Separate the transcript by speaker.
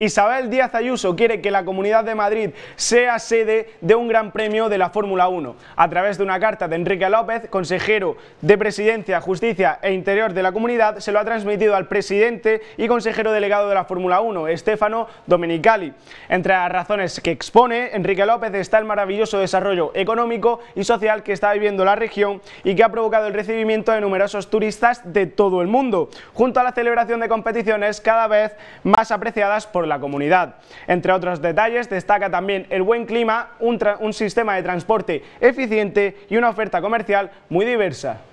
Speaker 1: Isabel Díaz Ayuso quiere que la Comunidad de Madrid sea sede de un gran premio de la Fórmula 1. A través de una carta de Enrique López, consejero de Presidencia, Justicia e Interior de la Comunidad, se lo ha transmitido al presidente y consejero delegado de la Fórmula 1, Estefano Domenicali. Entre las razones que expone, Enrique López está el maravilloso desarrollo económico y social que está viviendo la región y que ha provocado el recibimiento de numerosos turistas de todo el mundo, junto a la celebración de competiciones cada vez más apreciadas por la comunidad. Entre otros detalles, destaca también el buen clima, un sistema de transporte eficiente y una oferta comercial muy diversa.